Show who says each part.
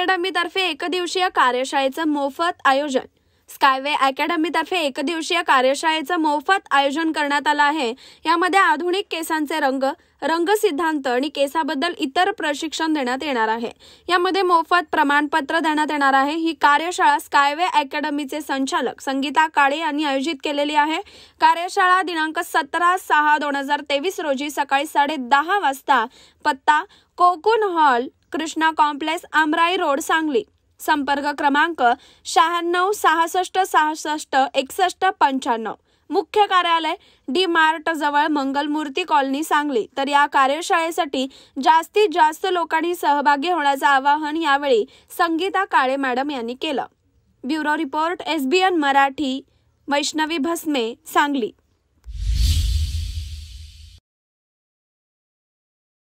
Speaker 1: अकॅडमीतर्फे एकदिवसीय कार्यशाळेचं मोफत आयोजन स्कायवे अकॅडमीतर्फे एकदिवसीय कार्यशाळेचं मोफत आयोजन करण्यात आलं आहे यामध्ये आधुनिक केसांचे रंग रंग सिद्धांत आणि केसाबद्दल इतर प्रशिक्षण देण्यात येणार आहे यामध्ये मोफत प्रमाणपत्र देण्यात येणार आहे ही कार्यशाळा स्कायवे अकॅडमीचे संचालक संगीता काळे यांनी आयोजित केलेली आहे कार्यशाळा दिनांक सतरा सहा दोन हजार तेवीस रोजी सकाळी साडे दहा वाजता पत्ता cocoon hall Krishna complex Amrai road Sangli संपर्क क्रमांक शहाण्णव सहासष्ट सहासष्ट एकसष्ट पंच्याण्णव मुख्य कार्यालय डी मार्ट जवळ मंगलमूर्ती कॉलनी सांगली तर या कार्यशाळेसाठी जास्तीत जास्त लोकांनी सहभागी होण्याचं आवाहन यावेळी संगीता काळे मॅडम यांनी केलं bureau report SBN Marathi Vaishnavi Bhasme Sangli